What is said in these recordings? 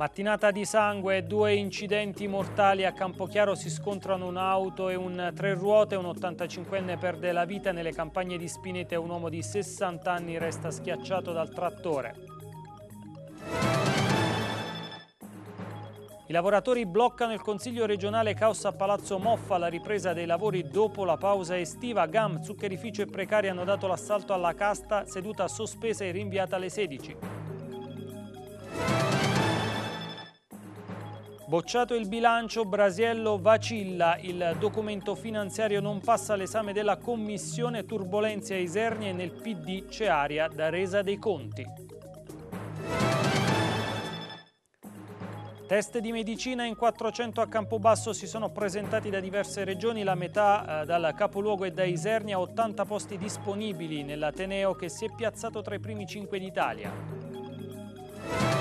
Mattinata di sangue, due incidenti mortali a Campochiaro si scontrano un'auto e un tre ruote, un 85enne perde la vita nelle campagne di Spinete, un uomo di 60 anni resta schiacciato dal trattore. I lavoratori bloccano il Consiglio regionale caos a Palazzo Moffa la ripresa dei lavori dopo la pausa estiva. GAM, zuccherificio e precari hanno dato l'assalto alla casta, seduta sospesa e rinviata alle 16. Bocciato il bilancio, Brasiello vacilla, il documento finanziario non passa all'esame della Commissione Turbolenze a Isernia e nel PD c'è aria da resa dei conti. Test di medicina in 400 a Campobasso si sono presentati da diverse regioni, la metà eh, dal capoluogo e da Isernia, 80 posti disponibili nell'Ateneo che si è piazzato tra i primi 5 d'Italia.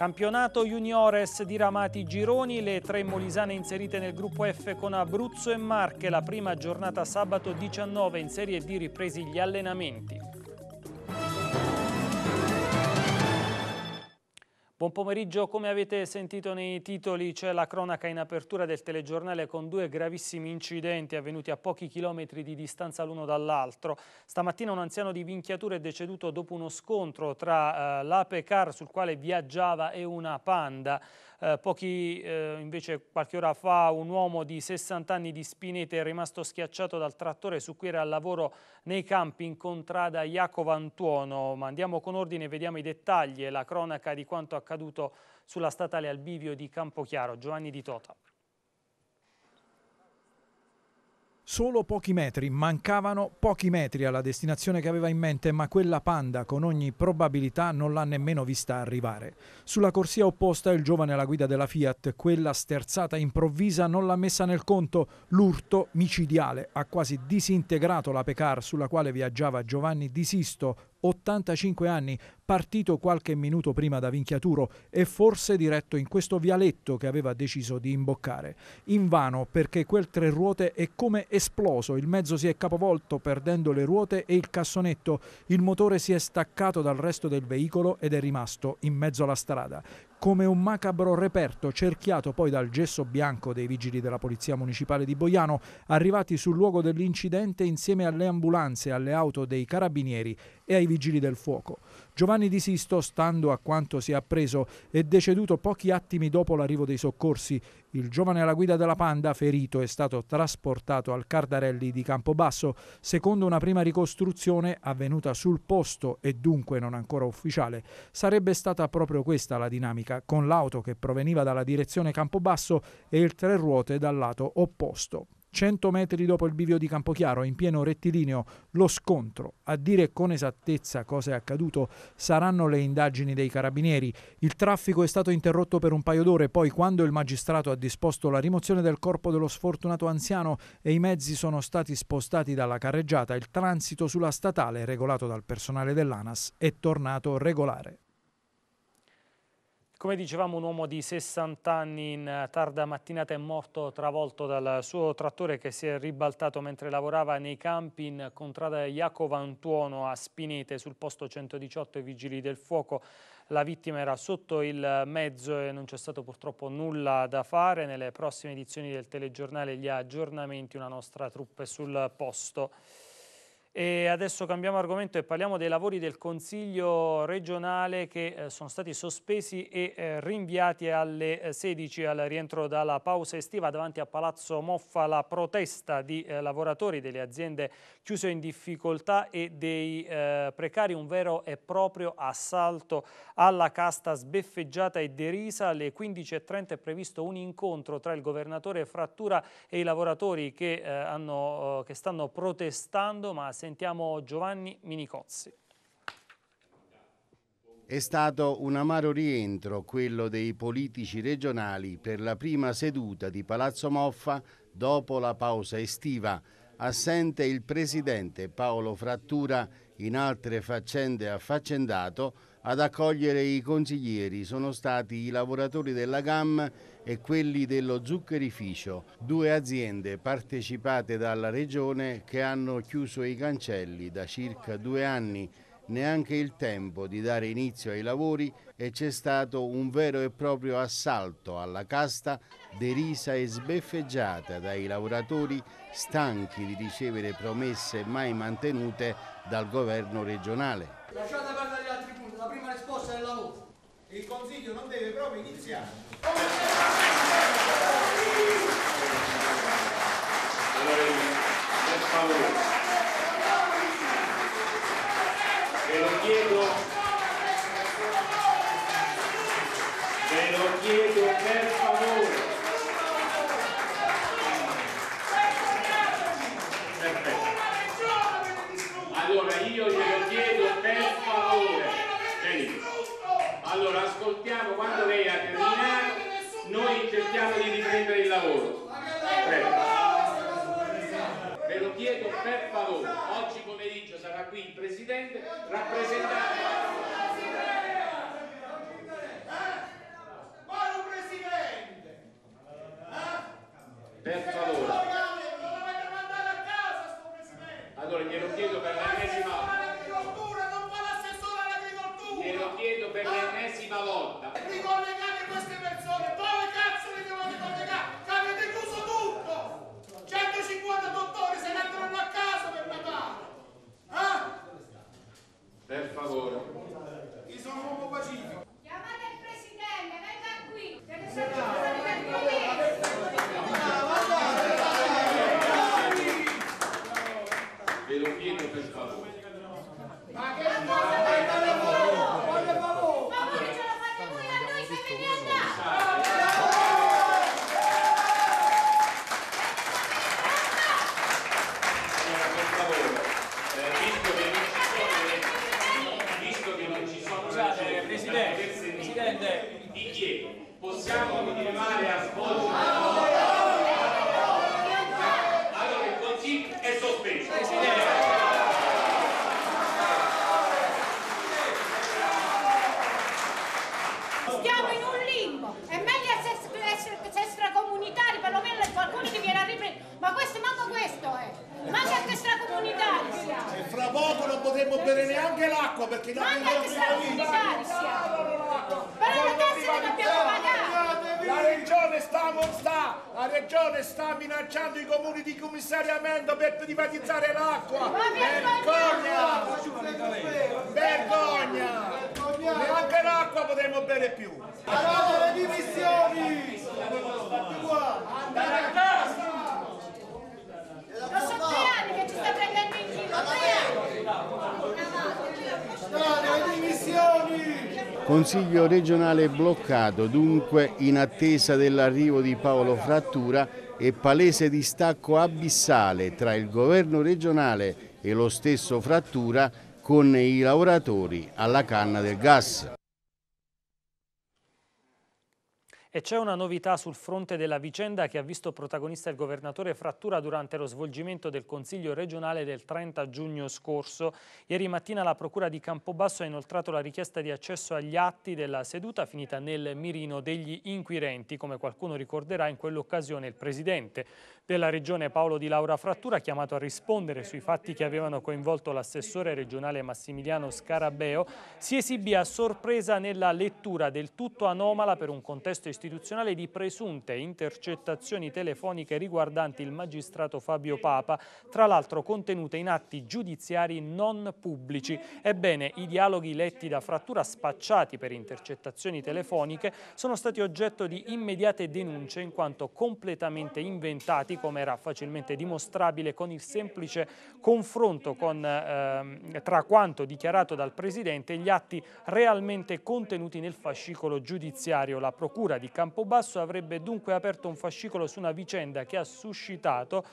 Campionato Juniores diramati gironi, le tre molisane inserite nel gruppo F con Abruzzo e Marche, la prima giornata sabato 19 in Serie D ripresi gli allenamenti. Buon pomeriggio, come avete sentito nei titoli c'è la cronaca in apertura del telegiornale con due gravissimi incidenti avvenuti a pochi chilometri di distanza l'uno dall'altro. Stamattina un anziano di vinchiature è deceduto dopo uno scontro tra eh, l'ape car sul quale viaggiava e una panda. Eh, pochi, eh, invece qualche ora fa un uomo di 60 anni di Spinete è rimasto schiacciato dal trattore su cui era al lavoro nei campi in contrada Jacopo Antuono. Ma andiamo con ordine e vediamo i dettagli e la cronaca di quanto accaduto sulla statale al bivio di Campochiaro. Giovanni Di Tota. Solo pochi metri, mancavano pochi metri alla destinazione che aveva in mente, ma quella panda con ogni probabilità non l'ha nemmeno vista arrivare. Sulla corsia opposta il giovane alla guida della Fiat, quella sterzata improvvisa non l'ha messa nel conto, l'urto micidiale ha quasi disintegrato la Pecar sulla quale viaggiava Giovanni Di Sisto, 85 anni, partito qualche minuto prima da Vinchiaturo e forse diretto in questo vialetto che aveva deciso di imboccare. In vano perché quel tre ruote è come esploso, il mezzo si è capovolto perdendo le ruote e il cassonetto, il motore si è staccato dal resto del veicolo ed è rimasto in mezzo alla strada come un macabro reperto cerchiato poi dal gesso bianco dei vigili della Polizia Municipale di Boiano, arrivati sul luogo dell'incidente insieme alle ambulanze, alle auto dei carabinieri e ai vigili del fuoco. Giovanni Di Sisto, stando a quanto si è appreso, è deceduto pochi attimi dopo l'arrivo dei soccorsi. Il giovane alla guida della Panda, ferito, è stato trasportato al Cardarelli di Campobasso, secondo una prima ricostruzione avvenuta sul posto e dunque non ancora ufficiale. Sarebbe stata proprio questa la dinamica, con l'auto che proveniva dalla direzione Campobasso e il tre ruote dal lato opposto. 100 metri dopo il bivio di Campochiaro, in pieno rettilineo, lo scontro. A dire con esattezza cosa è accaduto saranno le indagini dei carabinieri. Il traffico è stato interrotto per un paio d'ore, poi quando il magistrato ha disposto la rimozione del corpo dello sfortunato anziano e i mezzi sono stati spostati dalla carreggiata, il transito sulla statale regolato dal personale dell'ANAS è tornato regolare. Come dicevamo, un uomo di 60 anni in eh, tarda mattinata è morto travolto dal suo trattore che si è ribaltato mentre lavorava nei campi in contrada Jacopo Antuono a Spinete. Sul posto 118 i vigili del fuoco la vittima era sotto il mezzo e non c'è stato purtroppo nulla da fare. Nelle prossime edizioni del telegiornale gli aggiornamenti, una nostra truppa è sul posto. E adesso cambiamo argomento e parliamo dei lavori del Consiglio regionale che eh, sono stati sospesi e eh, rinviati alle 16 eh, al rientro dalla pausa estiva davanti a Palazzo Moffa la protesta di lavoratori delle aziende chiuse in difficoltà e dei precari, un vero e proprio assalto alla casta sbeffeggiata e derisa. Alle 15.30 è previsto un incontro tra il governatore Frattura e i lavoratori che, hanno, oh, che stanno protestando ma Sentiamo Giovanni Minicozzi. È stato un amaro rientro quello dei politici regionali per la prima seduta di Palazzo Moffa dopo la pausa estiva. Assente il presidente Paolo Frattura in altre faccende affaccendato ad accogliere i consiglieri sono stati i lavoratori della GAM e quelli dello zuccherificio, due aziende partecipate dalla Regione che hanno chiuso i cancelli da circa due anni. Neanche il tempo di dare inizio ai lavori e c'è stato un vero e proprio assalto alla casta derisa e sbeffeggiata dai lavoratori stanchi di ricevere promesse mai mantenute dal governo regionale. Lasciate parlare il Consiglio non deve proprio iniziare. partito per l'ennesima lotta. Ricollegate queste persone, dove cazzo le dovete collegare? Che avete chiuso tutto! 150 dottori se ne andranno a casa per Natale! Eh? Per favore. Io sono un uomo pacifico. minacciando i comuni di commissariamento per privatizzare l'acqua. Vergogna! Vergogna! Neanche l'acqua potremmo bere più. Allora le dimissioni! Andare a casa! Sono tre anni che ci sta prendendo in giro, tre anni! le dimissioni! Consiglio regionale bloccato, dunque in attesa dell'arrivo di Paolo Frattura e palese distacco abissale tra il governo regionale e lo stesso Frattura con i lavoratori alla canna del gas. E c'è una novità sul fronte della vicenda che ha visto protagonista il governatore Frattura durante lo svolgimento del Consiglio regionale del 30 giugno scorso. Ieri mattina la Procura di Campobasso ha inoltrato la richiesta di accesso agli atti della seduta finita nel mirino degli inquirenti. Come qualcuno ricorderà, in quell'occasione il presidente della regione Paolo Di Laura Frattura, chiamato a rispondere sui fatti che avevano coinvolto l'assessore regionale Massimiliano Scarabeo, si esibì a sorpresa nella lettura del tutto anomala per un contesto istituzionale Costituzionale di presunte intercettazioni telefoniche riguardanti il magistrato Fabio Papa, tra l'altro contenute in atti giudiziari non pubblici. Ebbene, i dialoghi letti da Frattura spacciati per intercettazioni telefoniche sono stati oggetto di immediate denunce in quanto completamente inventati, come era facilmente dimostrabile con il semplice confronto con, eh, tra quanto dichiarato dal Presidente e gli atti realmente contenuti nel fascicolo giudiziario. La Procura di Campobasso avrebbe dunque aperto un fascicolo su una vicenda che ha suscitato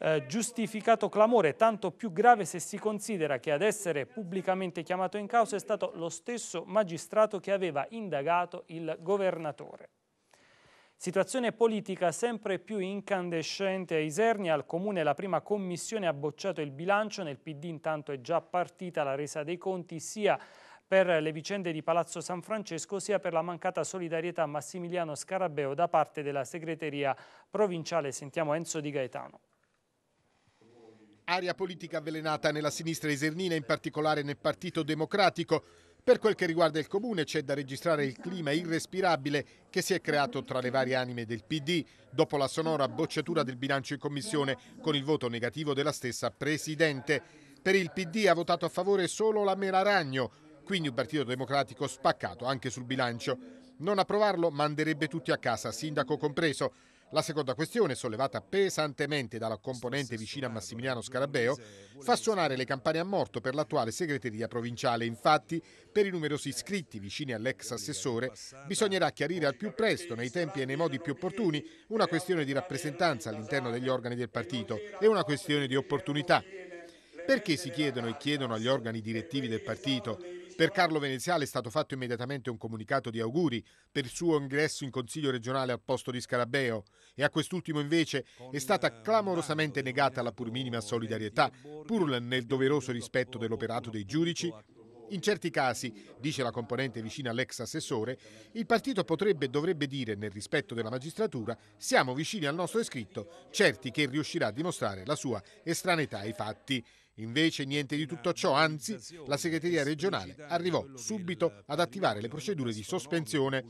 eh, giustificato clamore, tanto più grave se si considera che ad essere pubblicamente chiamato in causa è stato lo stesso magistrato che aveva indagato il governatore. Situazione politica sempre più incandescente a Isernia, al Comune la prima commissione ha bocciato il bilancio, nel PD intanto è già partita la resa dei conti sia per le vicende di Palazzo San Francesco sia per la mancata solidarietà a Massimiliano Scarabeo da parte della segreteria provinciale. Sentiamo Enzo Di Gaetano. Aria politica avvelenata nella sinistra esernina, in particolare nel Partito Democratico. Per quel che riguarda il comune c'è da registrare il clima irrespirabile che si è creato tra le varie anime del PD dopo la sonora bocciatura del bilancio in commissione con il voto negativo della stessa Presidente. Per il PD ha votato a favore solo la Mela Ragno, quindi un partito democratico spaccato anche sul bilancio. Non approvarlo manderebbe tutti a casa, sindaco compreso. La seconda questione, sollevata pesantemente dalla componente vicina a Massimiliano Scarabeo, fa suonare le campane a morto per l'attuale segreteria provinciale. Infatti, per i numerosi iscritti vicini all'ex assessore, bisognerà chiarire al più presto, nei tempi e nei modi più opportuni, una questione di rappresentanza all'interno degli organi del partito e una questione di opportunità. Perché si chiedono e chiedono agli organi direttivi del partito per Carlo Veneziale è stato fatto immediatamente un comunicato di auguri per il suo ingresso in Consiglio regionale al posto di Scarabeo e a quest'ultimo invece è stata eh, clamorosamente negata la pur minima solidarietà, pur nel doveroso rispetto dell'operato dei giudici in certi casi, dice la componente vicina all'ex assessore, il partito potrebbe e dovrebbe dire, nel rispetto della magistratura, siamo vicini al nostro iscritto, certi che riuscirà a dimostrare la sua estraneità ai fatti. Invece niente di tutto ciò, anzi la segreteria regionale arrivò subito ad attivare le procedure di sospensione.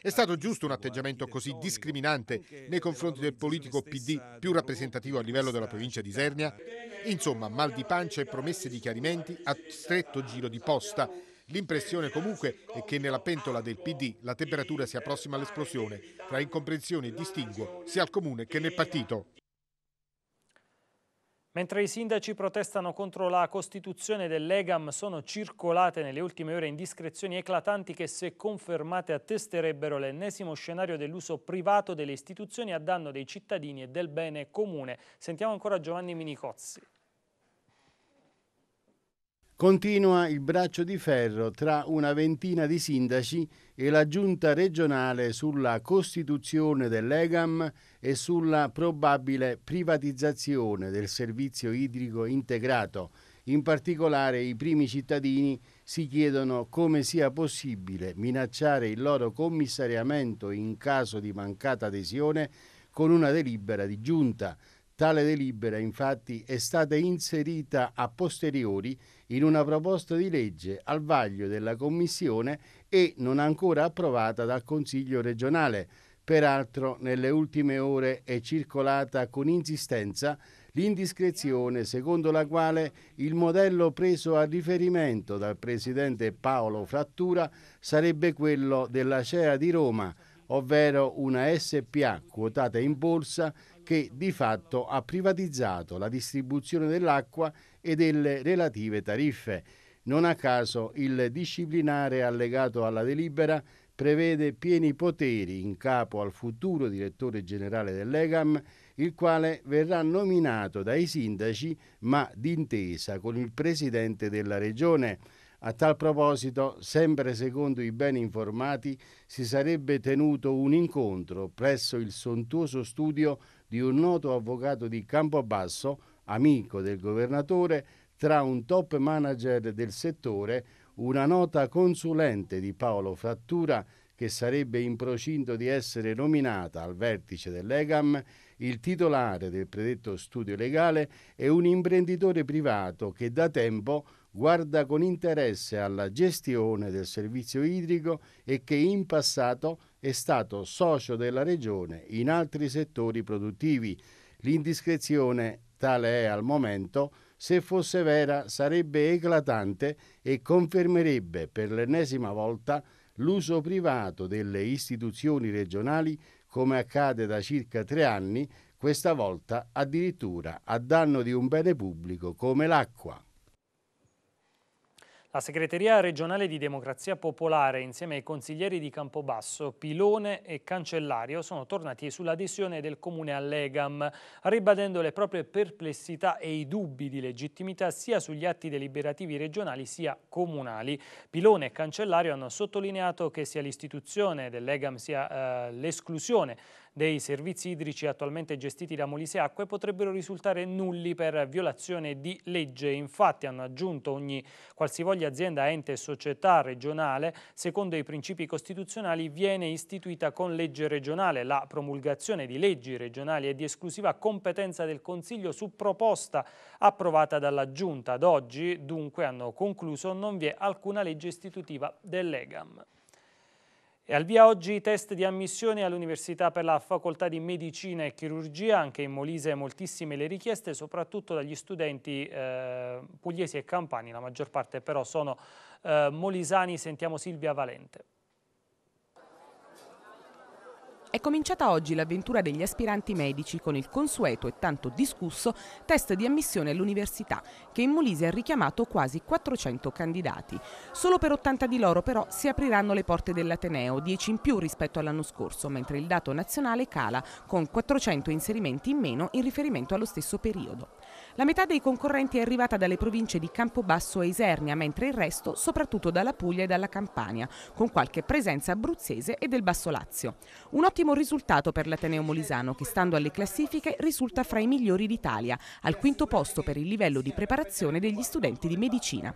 È stato giusto un atteggiamento così discriminante nei confronti del politico PD più rappresentativo a livello della provincia di Isernia? Insomma, mal di pancia e promesse di chiarimenti a stretto giro di posta. L'impressione comunque è che nella pentola del PD la temperatura sia prossima all'esplosione, tra incomprensione e distinguo sia al comune che nel partito. Mentre i sindaci protestano contro la costituzione dell'EGAM, sono circolate nelle ultime ore indiscrezioni eclatanti che, se confermate, attesterebbero l'ennesimo scenario dell'uso privato delle istituzioni a danno dei cittadini e del bene comune. Sentiamo ancora Giovanni Minicozzi. Continua il braccio di ferro tra una ventina di sindaci e la giunta regionale sulla costituzione dell'EGAM e sulla probabile privatizzazione del servizio idrico integrato. In particolare i primi cittadini si chiedono come sia possibile minacciare il loro commissariamento in caso di mancata adesione con una delibera di giunta Tale delibera infatti è stata inserita a posteriori in una proposta di legge al vaglio della Commissione e non ancora approvata dal Consiglio regionale. Peraltro nelle ultime ore è circolata con insistenza l'indiscrezione secondo la quale il modello preso a riferimento dal presidente Paolo Frattura sarebbe quello della CEA di Roma, ovvero una SPA quotata in borsa che di fatto ha privatizzato la distribuzione dell'acqua e delle relative tariffe. Non a caso il disciplinare allegato alla delibera prevede pieni poteri in capo al futuro direttore generale dell'EGAM, il quale verrà nominato dai sindaci ma d'intesa con il presidente della regione. A tal proposito, sempre secondo i ben informati, si sarebbe tenuto un incontro presso il sontuoso studio di un noto avvocato di Campobasso, amico del governatore, tra un top manager del settore, una nota consulente di Paolo Frattura che sarebbe in procinto di essere nominata al vertice dell'EGAM, il titolare del predetto studio legale e un imprenditore privato che da tempo guarda con interesse alla gestione del servizio idrico e che in passato è stato socio della Regione in altri settori produttivi. L'indiscrezione tale è al momento, se fosse vera sarebbe eclatante e confermerebbe per l'ennesima volta l'uso privato delle istituzioni regionali come accade da circa tre anni, questa volta addirittura a danno di un bene pubblico come l'acqua. La segreteria regionale di Democrazia Popolare insieme ai consiglieri di Campobasso, Pilone e Cancellario sono tornati sull'adesione del comune all'Egam, ribadendo le proprie perplessità e i dubbi di legittimità sia sugli atti deliberativi regionali sia comunali. Pilone e Cancellario hanno sottolineato che sia l'istituzione dell'Egam sia eh, l'esclusione dei servizi idrici attualmente gestiti da Molise Acque potrebbero risultare nulli per violazione di legge. Infatti hanno aggiunto ogni qualsivoglia azienda, ente e società regionale, secondo i principi costituzionali, viene istituita con legge regionale. La promulgazione di leggi regionali è di esclusiva competenza del Consiglio su proposta approvata dalla Giunta. Ad oggi, dunque, hanno concluso, non vi è alcuna legge istitutiva dell'EGAM. E al via oggi i test di ammissione all'Università per la Facoltà di Medicina e Chirurgia, anche in Molise moltissime le richieste, soprattutto dagli studenti eh, pugliesi e campani, la maggior parte però sono eh, molisani, sentiamo Silvia Valente. È cominciata oggi l'avventura degli aspiranti medici con il consueto e tanto discusso test di ammissione all'università che in Molise ha richiamato quasi 400 candidati. Solo per 80 di loro però si apriranno le porte dell'Ateneo, 10 in più rispetto all'anno scorso, mentre il dato nazionale cala con 400 inserimenti in meno in riferimento allo stesso periodo. La metà dei concorrenti è arrivata dalle province di Campobasso e Isernia, mentre il resto soprattutto dalla Puglia e dalla Campania, con qualche presenza abruzzese e del Basso Lazio. Un ottimo ottimo risultato per l'Ateneo Molisano che stando alle classifiche risulta fra i migliori d'Italia, al quinto posto per il livello di preparazione degli studenti di medicina.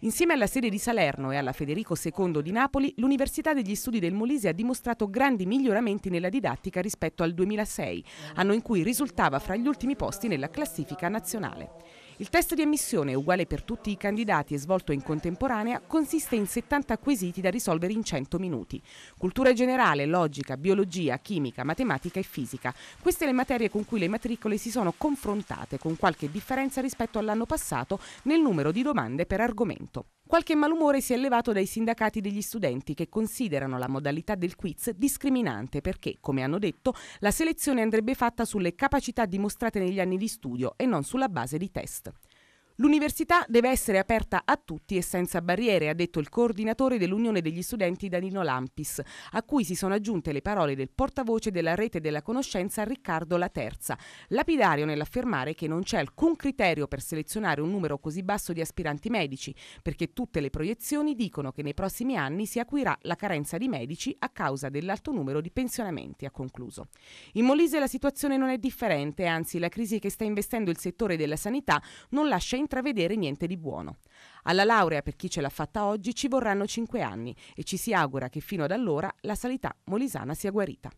Insieme alla sede di Salerno e alla Federico II di Napoli, l'Università degli Studi del Molise ha dimostrato grandi miglioramenti nella didattica rispetto al 2006, anno in cui risultava fra gli ultimi posti nella classifica nazionale. Il test di ammissione, uguale per tutti i candidati e svolto in contemporanea, consiste in 70 quesiti da risolvere in 100 minuti. Cultura generale, logica, biologia, chimica, matematica e fisica. Queste le materie con cui le matricole si sono confrontate, con qualche differenza rispetto all'anno passato, nel numero di domande per argomento. Qualche malumore si è levato dai sindacati degli studenti che considerano la modalità del quiz discriminante perché, come hanno detto, la selezione andrebbe fatta sulle capacità dimostrate negli anni di studio e non sulla base di test. L'università deve essere aperta a tutti e senza barriere, ha detto il coordinatore dell'Unione degli Studenti Danilo Lampis, a cui si sono aggiunte le parole del portavoce della Rete della Conoscenza Riccardo Laterza, lapidario nell'affermare che non c'è alcun criterio per selezionare un numero così basso di aspiranti medici, perché tutte le proiezioni dicono che nei prossimi anni si acuirà la carenza di medici a causa dell'alto numero di pensionamenti, ha concluso. In Molise la situazione non è differente, anzi la crisi che sta investendo il settore della sanità non lascia in intravedere niente di buono. Alla laurea, per chi ce l'ha fatta oggi, ci vorranno cinque anni e ci si augura che fino ad allora la sanità molisana sia guarita.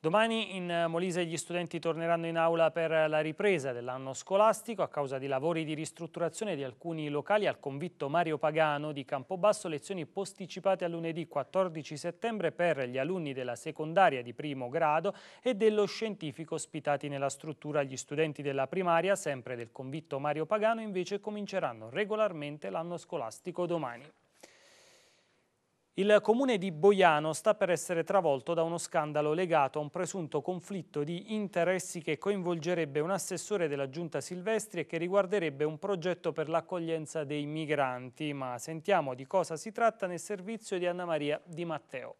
Domani in eh, Molise gli studenti torneranno in aula per la ripresa dell'anno scolastico a causa di lavori di ristrutturazione di alcuni locali al convitto Mario Pagano di Campobasso, lezioni posticipate a lunedì 14 settembre per gli alunni della secondaria di primo grado e dello scientifico ospitati nella struttura. Gli studenti della primaria, sempre del convitto Mario Pagano, invece cominceranno regolarmente l'anno scolastico domani. Il comune di Boiano sta per essere travolto da uno scandalo legato a un presunto conflitto di interessi che coinvolgerebbe un assessore della giunta Silvestri e che riguarderebbe un progetto per l'accoglienza dei migranti. Ma sentiamo di cosa si tratta nel servizio di Anna Maria Di Matteo.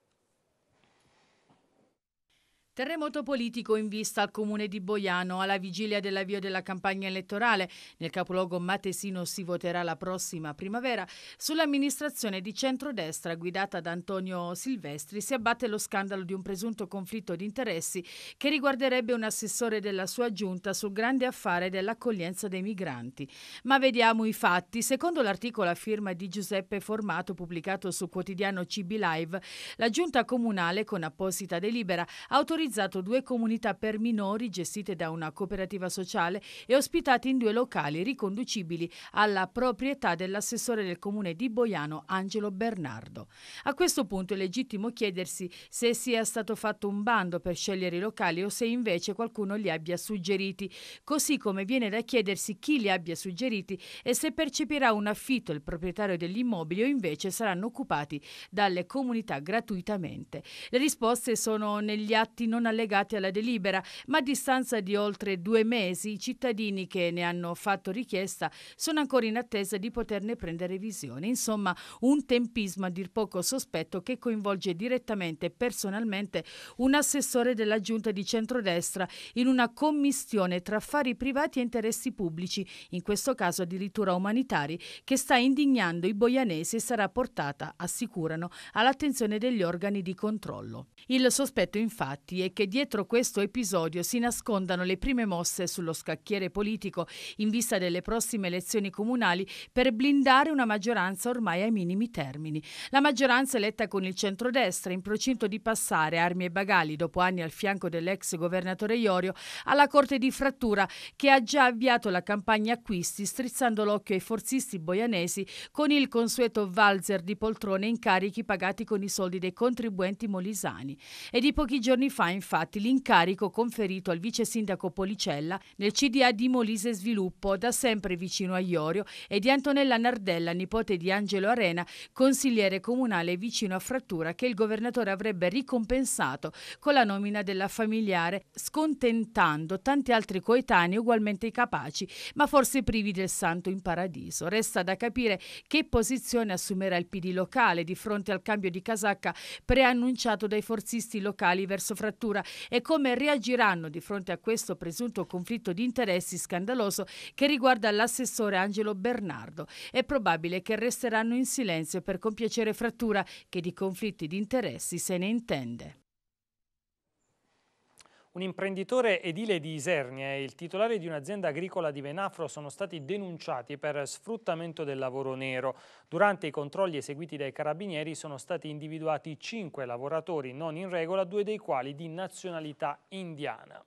Terremoto politico in vista al comune di Boiano alla vigilia dell'avvio della campagna elettorale. Nel capoluogo Matesino si voterà la prossima primavera. Sull'amministrazione di centrodestra guidata da Antonio Silvestri si abbatte lo scandalo di un presunto conflitto di interessi che riguarderebbe un assessore della sua giunta sul grande affare dell'accoglienza dei migranti. Ma vediamo i fatti. Secondo l'articolo a firma di Giuseppe Formato pubblicato su quotidiano CB Live, la giunta comunale con apposita delibera ha autorizzato valorizzato due comunità per minori gestite da una cooperativa sociale e ospitate in due locali riconducibili alla proprietà dell'assessore del comune di Boiano Angelo Bernardo. A questo punto è legittimo chiedersi se sia stato fatto un bando per scegliere i locali o se invece qualcuno li abbia suggeriti, così come viene da chiedersi chi li abbia suggeriti e se percepirà un affitto il proprietario dell'immobile o invece saranno occupati dalle comunità gratuitamente. Le risposte sono negli atti non non allegati alla delibera, ma a distanza di oltre due mesi i cittadini che ne hanno fatto richiesta sono ancora in attesa di poterne prendere visione. Insomma, un tempismo a dir poco sospetto che coinvolge direttamente e personalmente un assessore della giunta di centrodestra in una commistione tra affari privati e interessi pubblici, in questo caso addirittura umanitari, che sta indignando i boianesi e sarà portata, assicurano, all'attenzione degli organi di controllo. Il sospetto infatti Monti e che dietro questo episodio si nascondano le prime mosse sullo scacchiere politico in vista delle prossime elezioni comunali per blindare una maggioranza ormai ai minimi termini. La maggioranza eletta con il centrodestra in procinto di passare armi e bagagli dopo anni al fianco dell'ex governatore Iorio alla corte di frattura che ha già avviato la campagna acquisti strizzando l'occhio ai forzisti boianesi con il consueto valzer di poltrone in carichi pagati con i soldi dei contribuenti molisani. E di pochi giorni fa infatti l'incarico conferito al vice sindaco Policella nel CDA di Molise Sviluppo, da sempre vicino a Iorio, e di Antonella Nardella, nipote di Angelo Arena, consigliere comunale vicino a Frattura, che il governatore avrebbe ricompensato con la nomina della familiare, scontentando tanti altri coetanei ugualmente capaci, ma forse privi del santo in paradiso. Resta da capire che posizione assumerà il PD locale di fronte al cambio di casacca preannunciato dai forzisti locali verso Frattura magistratura e come reagiranno di fronte a questo presunto conflitto di interessi scandaloso che riguarda l'assessore Angelo Bernardo. È probabile che resteranno in silenzio per compiacere Frattura che di conflitti di interessi se ne intende. Un imprenditore edile di Isernia e il titolare di un'azienda agricola di Venafro sono stati denunciati per sfruttamento del lavoro nero. Durante i controlli eseguiti dai carabinieri sono stati individuati cinque lavoratori non in regola, due dei quali di nazionalità indiana.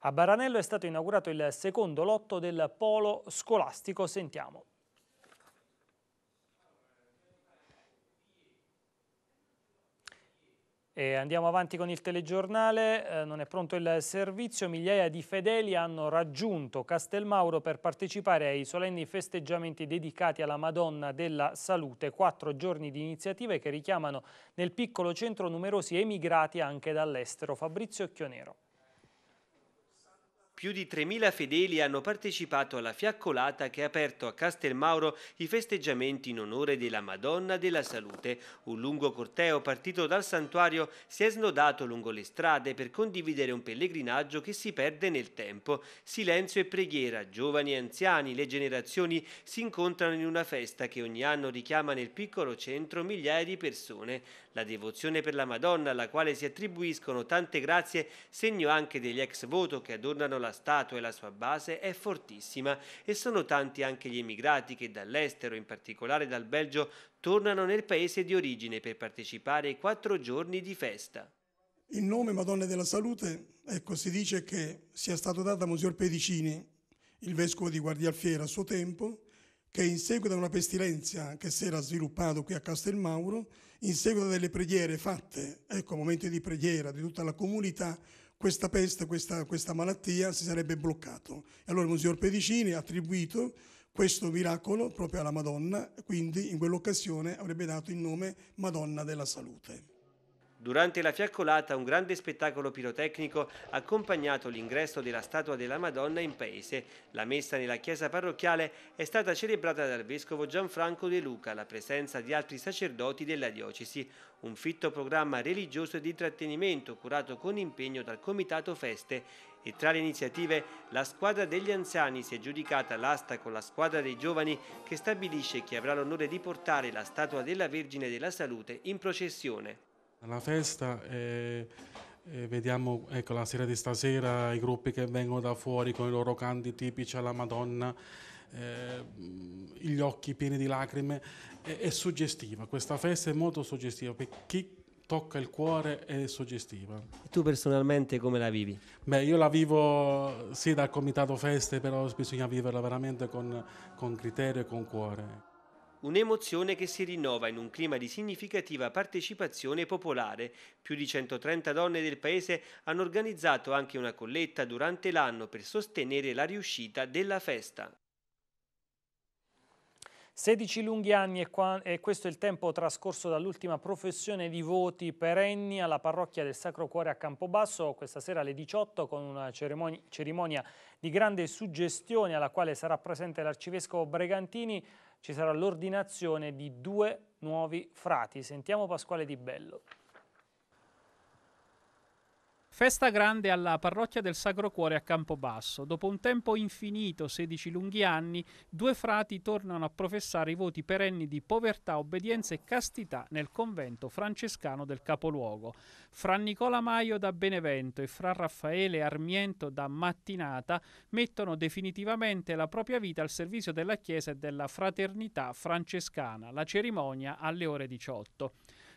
A Baranello è stato inaugurato il secondo lotto del polo scolastico Sentiamo. E andiamo avanti con il telegiornale, eh, non è pronto il servizio, migliaia di fedeli hanno raggiunto Castelmauro per partecipare ai solenni festeggiamenti dedicati alla Madonna della Salute, quattro giorni di iniziative che richiamano nel piccolo centro numerosi emigrati anche dall'estero. Fabrizio Chionero. Più di 3.000 fedeli hanno partecipato alla fiaccolata che ha aperto a Castelmauro i festeggiamenti in onore della Madonna della Salute. Un lungo corteo partito dal santuario si è snodato lungo le strade per condividere un pellegrinaggio che si perde nel tempo. Silenzio e preghiera, giovani e anziani, le generazioni si incontrano in una festa che ogni anno richiama nel piccolo centro migliaia di persone. La devozione per la Madonna, alla quale si attribuiscono tante grazie, segno anche degli ex voto che adornano la sua statua e la sua base è fortissima e sono tanti anche gli emigrati che dall'estero, in particolare dal Belgio, tornano nel paese di origine per partecipare ai quattro giorni di festa. Il nome Madonna della Salute, ecco, si dice che sia stato dato a Monsignor Pedicini, il vescovo di Guardialfiera a suo tempo, che in seguito a una pestilenza che si era sviluppata qui a Castelmauro, in seguito a delle preghiere fatte, ecco, momenti di preghiera di tutta la comunità, questa peste, questa, questa malattia si sarebbe bloccato. E allora il Monsignor Pedicini ha attribuito questo miracolo proprio alla Madonna, quindi in quell'occasione avrebbe dato il nome Madonna della Salute. Durante la fiaccolata un grande spettacolo pirotecnico ha accompagnato l'ingresso della statua della Madonna in paese. La messa nella chiesa parrocchiale è stata celebrata dal vescovo Gianfranco De Luca, alla presenza di altri sacerdoti della diocesi. Un fitto programma religioso e di trattenimento curato con impegno dal Comitato Feste e tra le iniziative la squadra degli anziani si è giudicata l'asta con la squadra dei giovani che stabilisce chi avrà l'onore di portare la statua della Vergine della Salute in processione la festa e, e vediamo ecco, la sera di stasera i gruppi che vengono da fuori con i loro canti tipici alla Madonna, eh, gli occhi pieni di lacrime, è, è suggestiva, questa festa è molto suggestiva per chi tocca il cuore è suggestiva. E tu personalmente come la vivi? Beh, io la vivo sì dal comitato feste, però bisogna viverla veramente con, con criterio e con cuore. Un'emozione che si rinnova in un clima di significativa partecipazione popolare. Più di 130 donne del paese hanno organizzato anche una colletta durante l'anno per sostenere la riuscita della festa. 16 lunghi anni e, questo è il tempo trascorso dall'ultima professione di voti perenni alla parrocchia del Sacro Cuore a Campobasso, questa sera alle 18 con una cerimonia di grande suggestione alla quale sarà presente l'arcivescovo Bregantini, ci sarà l'ordinazione di due nuovi frati. Sentiamo Pasquale Di Bello. Festa grande alla parrocchia del Sacro Cuore a Campobasso. Dopo un tempo infinito, 16 lunghi anni, due frati tornano a professare i voti perenni di povertà, obbedienza e castità nel convento francescano del capoluogo. Fra Nicola Maio da Benevento e fra Raffaele Armiento da Mattinata mettono definitivamente la propria vita al servizio della Chiesa e della fraternità francescana. La cerimonia alle ore 18.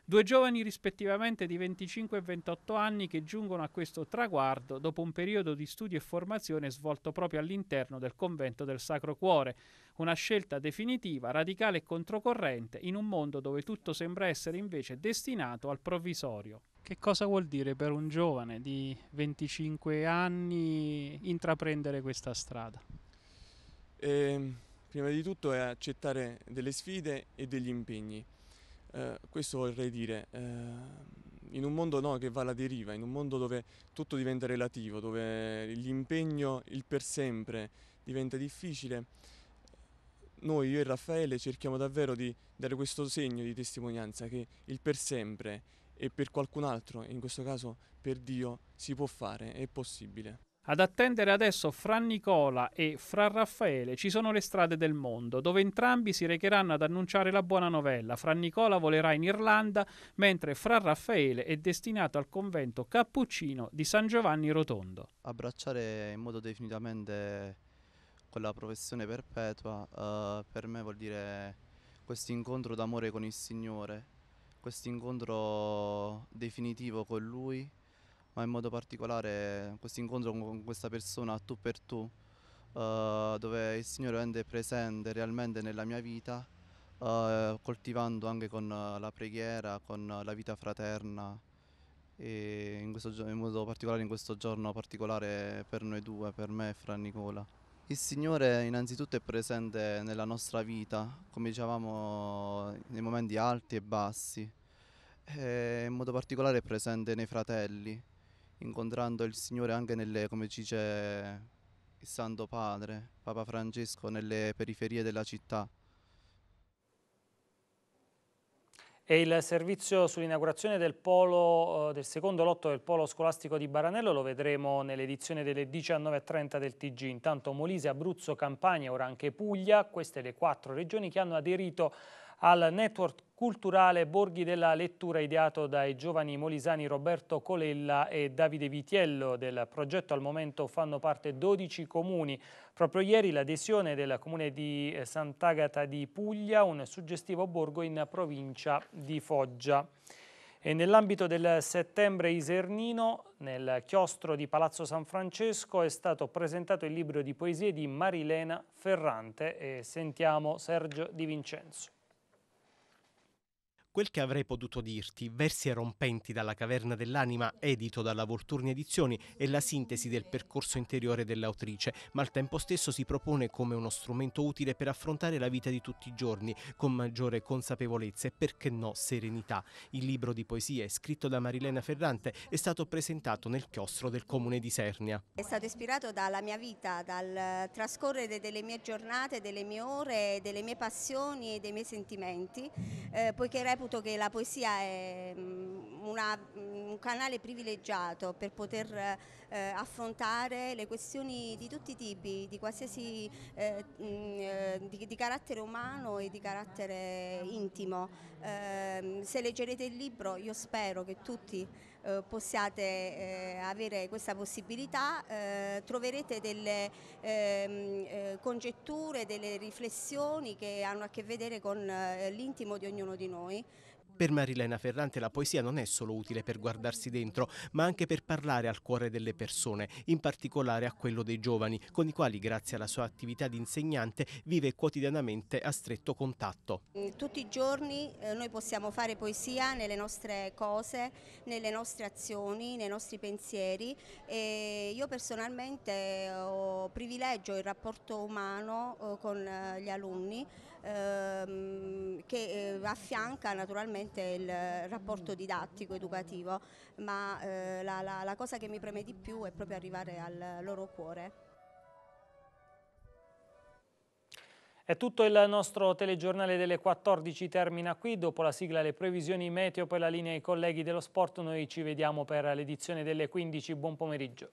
Due giovani rispettivamente di 25 e 28 anni che giungono a questo traguardo dopo un periodo di studio e formazione svolto proprio all'interno del convento del Sacro Cuore. Una scelta definitiva, radicale e controcorrente in un mondo dove tutto sembra essere invece destinato al provvisorio. Che cosa vuol dire per un giovane di 25 anni intraprendere questa strada? Eh, prima di tutto è accettare delle sfide e degli impegni. Eh, questo vorrei dire, eh, in un mondo no, che va alla deriva, in un mondo dove tutto diventa relativo, dove l'impegno, il per sempre diventa difficile, noi, io e Raffaele, cerchiamo davvero di dare questo segno di testimonianza che il per sempre e per qualcun altro, in questo caso per Dio, si può fare, è possibile. Ad attendere adesso fra Nicola e Fra Raffaele ci sono le strade del mondo, dove entrambi si recheranno ad annunciare la buona novella. Fra Nicola volerà in Irlanda, mentre Fra Raffaele è destinato al convento cappuccino di San Giovanni Rotondo. Abbracciare in modo definitivamente quella professione perpetua eh, per me vuol dire questo incontro d'amore con il Signore, questo incontro definitivo con Lui ma in modo particolare questo incontro con questa persona tu per tu, uh, dove il Signore è presente realmente nella mia vita, uh, coltivando anche con la preghiera, con la vita fraterna e in, questo, in modo particolare in questo giorno particolare per noi due, per me e Fra Nicola. Il Signore innanzitutto è presente nella nostra vita, come dicevamo, nei momenti alti e bassi, e in modo particolare è presente nei fratelli, incontrando il Signore anche nelle, come ci dice il Santo Padre, Papa Francesco, nelle periferie della città. E il servizio sull'inaugurazione del, polo eh, del, secondo lotto del polo scolastico di Baranello lo vedremo nell'edizione delle 19.30 del TG. Intanto Molise, Abruzzo, Campania, ora anche Puglia, queste le quattro regioni che hanno aderito al network culturale Borghi della Lettura ideato dai giovani molisani Roberto Colella e Davide Vitiello. Del progetto al momento fanno parte 12 comuni. Proprio ieri l'adesione del comune di eh, Sant'Agata di Puglia, un suggestivo borgo in provincia di Foggia. Nell'ambito del settembre isernino, nel chiostro di Palazzo San Francesco, è stato presentato il libro di poesie di Marilena Ferrante e sentiamo Sergio Di Vincenzo. Quel che avrei potuto dirti, versi rompenti dalla caverna dell'anima, edito dalla Volturni Edizioni, è la sintesi del percorso interiore dell'autrice, ma al tempo stesso si propone come uno strumento utile per affrontare la vita di tutti i giorni, con maggiore consapevolezza e perché no serenità. Il libro di poesie, scritto da Marilena Ferrante, è stato presentato nel chiostro del comune di Sernia. È stato ispirato dalla mia vita, dal trascorrere delle mie giornate, delle mie ore, delle mie passioni e dei miei sentimenti, eh, poiché reputo saputo che la poesia è mm, una, mm, un canale privilegiato per poter eh, affrontare le questioni di tutti i tipi, di qualsiasi eh, mm, eh di, di, carattere umano e di carattere intimo. Eh, se leggerete il libro io spero che tutti eh, possiate eh, avere questa possibilità, eh, troverete delle ehm, eh, congetture, delle riflessioni che hanno a che vedere con eh, l'intimo di ognuno di noi. Per Marilena Ferrante la poesia non è solo utile per guardarsi dentro, ma anche per parlare al cuore delle persone, in particolare a quello dei giovani, con i quali grazie alla sua attività di insegnante vive quotidianamente a stretto contatto. Mm, tutti i giorni eh, noi possiamo fare poesia nelle nostre cose, nelle nostre azioni, nei nostri pensieri e io personalmente eh, privilegio il rapporto umano eh, con gli alunni ehm, che eh, affianca naturalmente il rapporto didattico educativo, ma eh, la, la, la cosa che mi preme di più è proprio arrivare al loro cuore. È tutto il nostro telegiornale delle 14, termina qui. Dopo la sigla le previsioni meteo per la linea ai colleghi dello sport, noi ci vediamo per l'edizione delle 15. Buon pomeriggio.